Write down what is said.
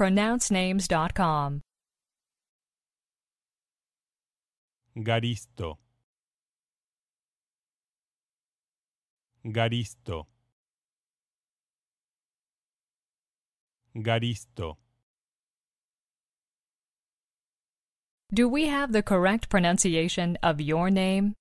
pronouncenames.com. Garisto. Garisto. Garisto. Do we have the correct pronunciation of your name?